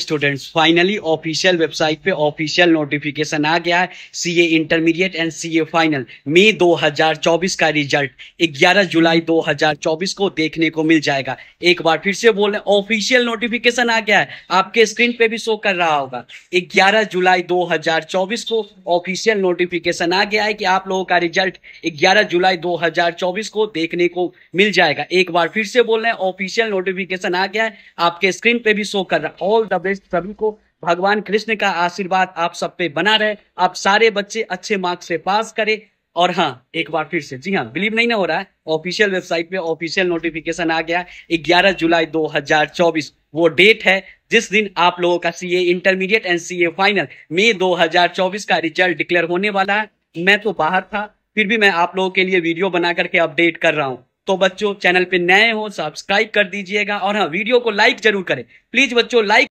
students finally official website पे official notification आ गया है CA intermediate and CA final मई 2024 का रिजल्ट 11 जुलाई 2024 को देखने को मिल जाएगा एक बार फिर से बोल रहे ऑफिशियल नोटिफिकेशन आ गया है आपके स्क्रीन पे भी शो कर रहा होगा 11 जुलाई 2024 को ऑफिशियल नोटिफिकेशन आ गया है कि आप लोगों का रिजल्ट ग्यारह जुलाई दो को देखने को मिल जाएगा एक बार फिर से बोल रहे हैं ऑफिशियल नोटिफिकेशन आ गया है आपके स्क्रीन पे भी शो कर रहा है ऑल द बेस्ट सभी को भगवान कृष्ण का आशीर्वाद आप सब पे बना रहे आप सारे बच्चे अच्छे मार्क्स से पास करें और हाँ एक बार फिर से जी हाँ बिलीव नहीं ना हो रहा है ऑफिशियल वेबसाइट पे ऑफिशियल नोटिफिकेशन आ गया 11 जुलाई 2024 वो डेट है जिस दिन आप लोगों का CA intermediate and CA final मई 2024 का रिजल्ट डिक्लेयर होने वाला है मैं तो बाहर था फिर भी मैं आप लोगों के लिए वीडियो बना करके अपडेट कर रहा हूँ तो बच्चों चैनल पे नए हो सब्सक्राइब कर दीजिएगा और हाँ वीडियो को लाइक जरूर करें प्लीज बच्चों लाइक